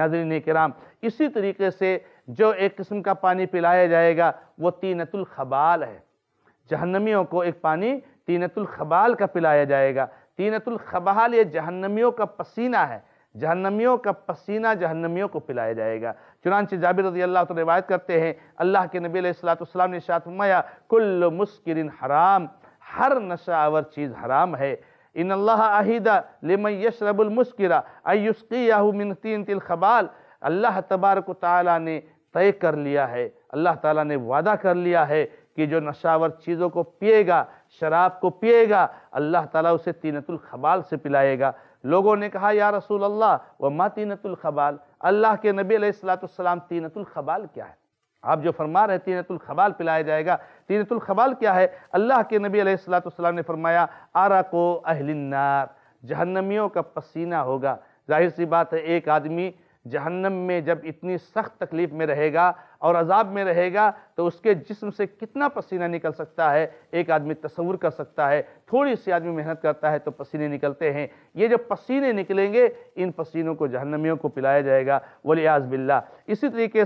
नाजरीन कराम इसी तरीके से जो एक किस्म का पानी पिलाया जाएगा वो तीनतुल खबाल है जहन्नमियों को एक पानी तीनतुल खबाल का पिलाया जाएगा तीनतुल खबाल ये जहन्नमियों का पसीना है जहन्नमियों का पसीना जहन्नमियों को पिलाया जाएगा चुनान जाबिर रजी अल्लाह तो रिवायत करते हैं अल्लाह के नबी सलाम ने शातमाया कुल मुस्किन हराम हर नशावर चीज़ हराम है इन अल्लाह आहिदा लेमयश रबुलमस्करा अयुस्किन तीन तिल खबाल अल्लाह तबारक ताली ने तय कर लिया है अल्लाह ताला ने वादा कर लिया है कि जो नशावर चीज़ों को पिएगा शराब को पिएगा अल्लाह ताला उसे तीनतुल खबाल से पिलाएगा लोगों ने कहा या रसूल अल्लाह व माँ तीनतुल खबाल अल्लाह के नबी सलाम तीनतुल खबाल क्या है आप जो फरमा रहे तीनतुल खबाल पिलाया जाएगा तीनतुल खबाल क्या है अल्लाह के नबी अलैहिस्सलाम ने फरमाया आरा को अहलिनार जहन्नमियों का पसीना होगा जाहिर सी बात है एक आदमी जहन्नम में जब इतनी सख्त तकलीफ़ में रहेगा और अजाब में रहेगा तो उसके जिस्म से कितना पसीना निकल सकता है एक आदमी तस्वुर कर सकता है थोड़ी सी आदमी मेहनत करता है तो पसीने निकलते हैं ये जो पसीने निकलेंगे इन पसीनों को जहन्नमियों को पिलाया जाएगा वलियाज बिल्ला इसी तरीके